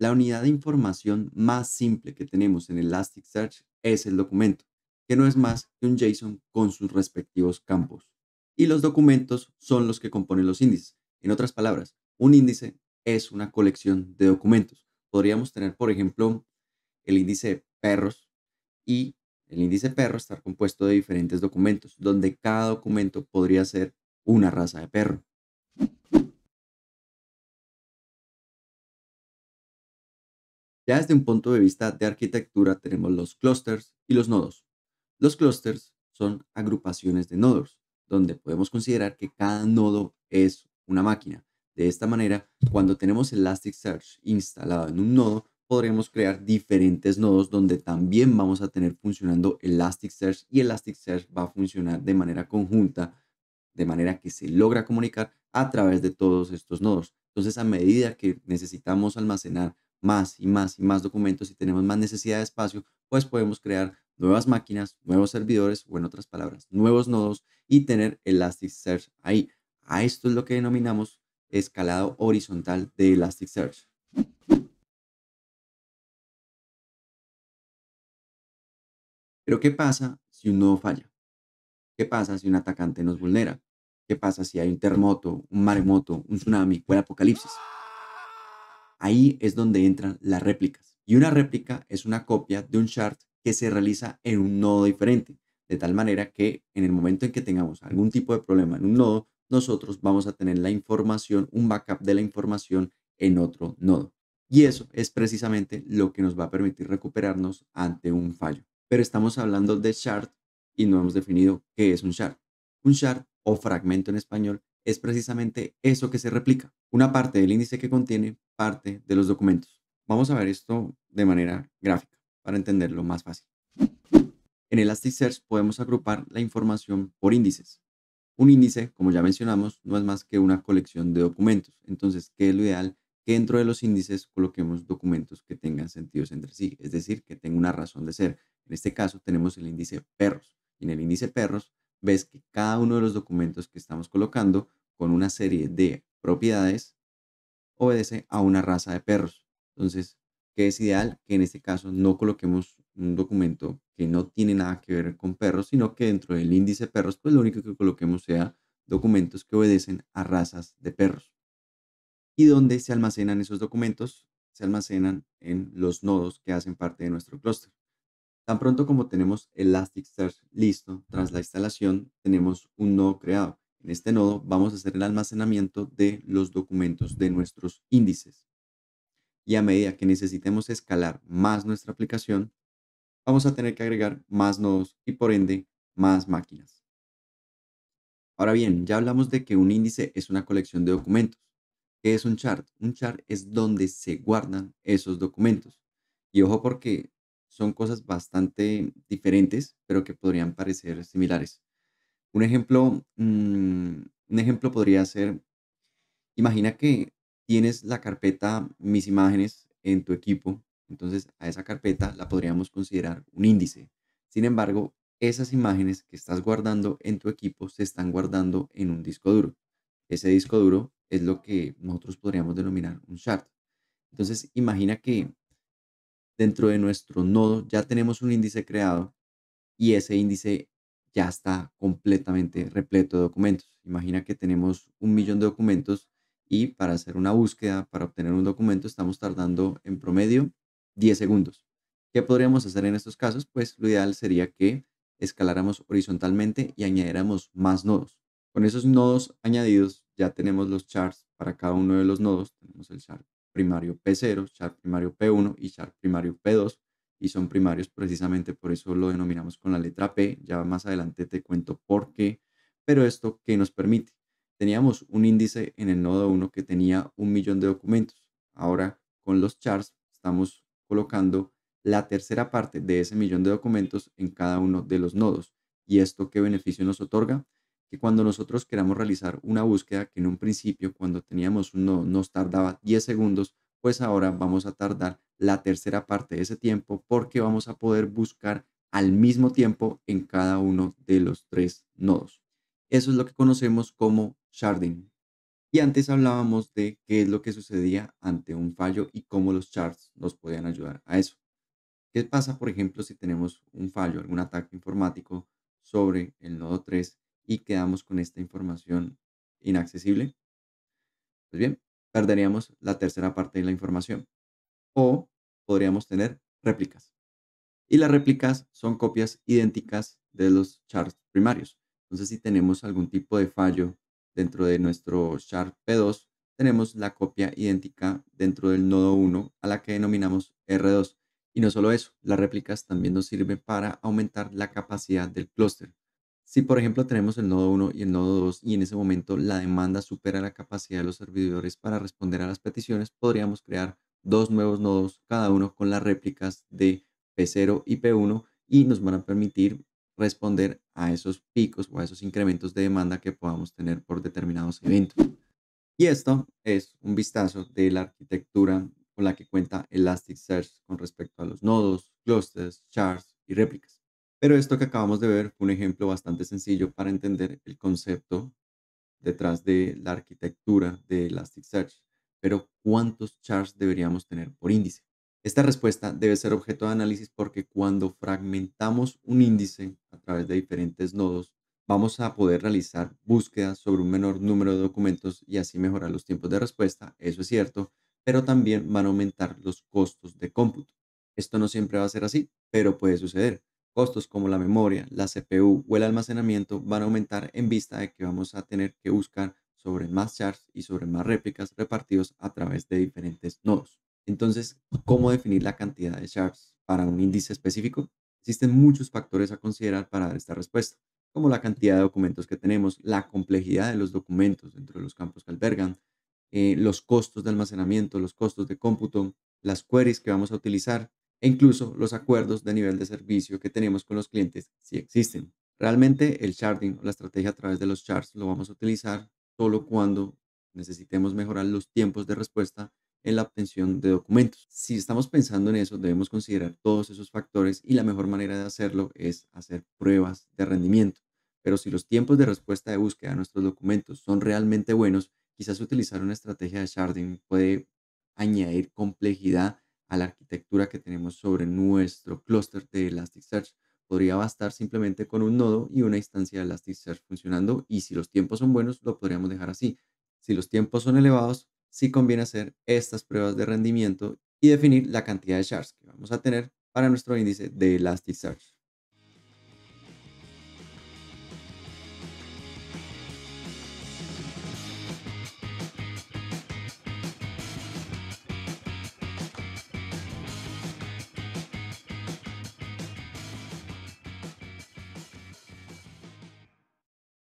La unidad de información más simple que tenemos en Elasticsearch es el documento, que no es más que un JSON con sus respectivos campos. Y los documentos son los que componen los índices. En otras palabras, un índice es una colección de documentos. Podríamos tener, por ejemplo, el índice perros y el índice perro estar compuesto de diferentes documentos, donde cada documento podría ser una raza de perro. Ya desde un punto de vista de arquitectura tenemos los clusters y los nodos. Los clusters son agrupaciones de nodos, donde podemos considerar que cada nodo es una máquina. De esta manera, cuando tenemos Elasticsearch instalado en un nodo, podremos crear diferentes nodos donde también vamos a tener funcionando Elasticsearch y Elasticsearch va a funcionar de manera conjunta, de manera que se logra comunicar a través de todos estos nodos. Entonces, a medida que necesitamos almacenar más y más y más documentos y tenemos más necesidad de espacio, pues podemos crear nuevas máquinas, nuevos servidores o en otras palabras, nuevos nodos y tener Elasticsearch ahí. A esto es lo que denominamos escalado horizontal de Elasticsearch. Pero ¿qué pasa si un nodo falla? ¿Qué pasa si un atacante nos vulnera? ¿Qué pasa si hay un terremoto, un maremoto, un tsunami o el apocalipsis? Ahí es donde entran las réplicas. Y una réplica es una copia de un chart que se realiza en un nodo diferente, de tal manera que en el momento en que tengamos algún tipo de problema en un nodo, nosotros vamos a tener la información, un backup de la información en otro nodo. Y eso es precisamente lo que nos va a permitir recuperarnos ante un fallo. Pero estamos hablando de chart y no hemos definido qué es un chart. Un chart o fragmento en español es precisamente eso que se replica, una parte del índice que contiene parte de los documentos. Vamos a ver esto de manera gráfica para entenderlo más fácil. En Elasticsearch podemos agrupar la información por índices. Un índice, como ya mencionamos, no es más que una colección de documentos. Entonces, ¿qué es lo ideal? Que dentro de los índices coloquemos documentos que tengan sentidos entre sí, es decir, que tengan una razón de ser. En este caso tenemos el índice perros. en el índice perros ves que cada uno de los documentos que estamos colocando con una serie de propiedades obedece a una raza de perros. Entonces, ¿qué es ideal? Que en este caso no coloquemos un documento que no tiene nada que ver con perros, sino que dentro del índice perros, pues lo único que coloquemos sea documentos que obedecen a razas de perros. ¿Y dónde se almacenan esos documentos? Se almacenan en los nodos que hacen parte de nuestro clúster. Tan pronto como tenemos Elasticsearch listo, tras la instalación, tenemos un nodo creado en este nodo vamos a hacer el almacenamiento de los documentos de nuestros índices. Y a medida que necesitemos escalar más nuestra aplicación, vamos a tener que agregar más nodos y por ende más máquinas. Ahora bien, ya hablamos de que un índice es una colección de documentos. ¿Qué es un chart? Un chart es donde se guardan esos documentos. Y ojo porque son cosas bastante diferentes, pero que podrían parecer similares. Un ejemplo, mm, un ejemplo podría ser, imagina que tienes la carpeta mis imágenes en tu equipo, entonces a esa carpeta la podríamos considerar un índice. Sin embargo, esas imágenes que estás guardando en tu equipo se están guardando en un disco duro. Ese disco duro es lo que nosotros podríamos denominar un chart Entonces, imagina que dentro de nuestro nodo ya tenemos un índice creado y ese índice ya está completamente repleto de documentos. Imagina que tenemos un millón de documentos y para hacer una búsqueda, para obtener un documento, estamos tardando en promedio 10 segundos. ¿Qué podríamos hacer en estos casos? Pues lo ideal sería que escaláramos horizontalmente y añadiéramos más nodos. Con esos nodos añadidos ya tenemos los charts para cada uno de los nodos. Tenemos el chart primario P0, chart primario P1 y chart primario P2 y son primarios precisamente por eso lo denominamos con la letra P. Ya más adelante te cuento por qué, pero esto que nos permite. Teníamos un índice en el nodo 1 que tenía un millón de documentos. Ahora con los charts estamos colocando la tercera parte de ese millón de documentos en cada uno de los nodos. ¿Y esto qué beneficio nos otorga? Que cuando nosotros queramos realizar una búsqueda que en un principio, cuando teníamos un nodo, nos tardaba 10 segundos, pues ahora vamos a tardar la tercera parte de ese tiempo porque vamos a poder buscar al mismo tiempo en cada uno de los tres nodos. Eso es lo que conocemos como sharding. Y antes hablábamos de qué es lo que sucedía ante un fallo y cómo los charts nos podían ayudar a eso. ¿Qué pasa, por ejemplo, si tenemos un fallo, algún ataque informático sobre el nodo 3 y quedamos con esta información inaccesible? Pues bien, perderíamos la tercera parte de la información. O podríamos tener réplicas. Y las réplicas son copias idénticas de los charts primarios. Entonces, si tenemos algún tipo de fallo dentro de nuestro chart P2, tenemos la copia idéntica dentro del nodo 1 a la que denominamos R2. Y no solo eso, las réplicas también nos sirven para aumentar la capacidad del clúster. Si, por ejemplo, tenemos el nodo 1 y el nodo 2 y en ese momento la demanda supera la capacidad de los servidores para responder a las peticiones, podríamos crear dos nuevos nodos, cada uno con las réplicas de P0 y P1 y nos van a permitir responder a esos picos o a esos incrementos de demanda que podamos tener por determinados eventos. Y esto es un vistazo de la arquitectura con la que cuenta Elasticsearch con respecto a los nodos, clusters, charts y réplicas. Pero esto que acabamos de ver fue un ejemplo bastante sencillo para entender el concepto detrás de la arquitectura de Elasticsearch. Pero ¿cuántos charts deberíamos tener por índice? Esta respuesta debe ser objeto de análisis porque cuando fragmentamos un índice a través de diferentes nodos, vamos a poder realizar búsquedas sobre un menor número de documentos y así mejorar los tiempos de respuesta, eso es cierto, pero también van a aumentar los costos de cómputo. Esto no siempre va a ser así, pero puede suceder. Costos como la memoria, la CPU o el almacenamiento van a aumentar en vista de que vamos a tener que buscar sobre más shards y sobre más réplicas repartidos a través de diferentes nodos. Entonces, ¿cómo definir la cantidad de shards para un índice específico? Existen muchos factores a considerar para dar esta respuesta, como la cantidad de documentos que tenemos, la complejidad de los documentos dentro de los campos que albergan, eh, los costos de almacenamiento, los costos de cómputo, las queries que vamos a utilizar e incluso los acuerdos de nivel de servicio que tenemos con los clientes si existen. Realmente el sharding la estrategia a través de los shards lo vamos a utilizar solo cuando necesitemos mejorar los tiempos de respuesta en la obtención de documentos. Si estamos pensando en eso, debemos considerar todos esos factores y la mejor manera de hacerlo es hacer pruebas de rendimiento. Pero si los tiempos de respuesta de búsqueda de nuestros documentos son realmente buenos, quizás utilizar una estrategia de sharding puede añadir complejidad a la arquitectura que tenemos sobre nuestro clúster de Elasticsearch. Podría bastar simplemente con un nodo y una instancia de Elasticsearch funcionando y si los tiempos son buenos lo podríamos dejar así. Si los tiempos son elevados, sí conviene hacer estas pruebas de rendimiento y definir la cantidad de shards que vamos a tener para nuestro índice de Elasticsearch.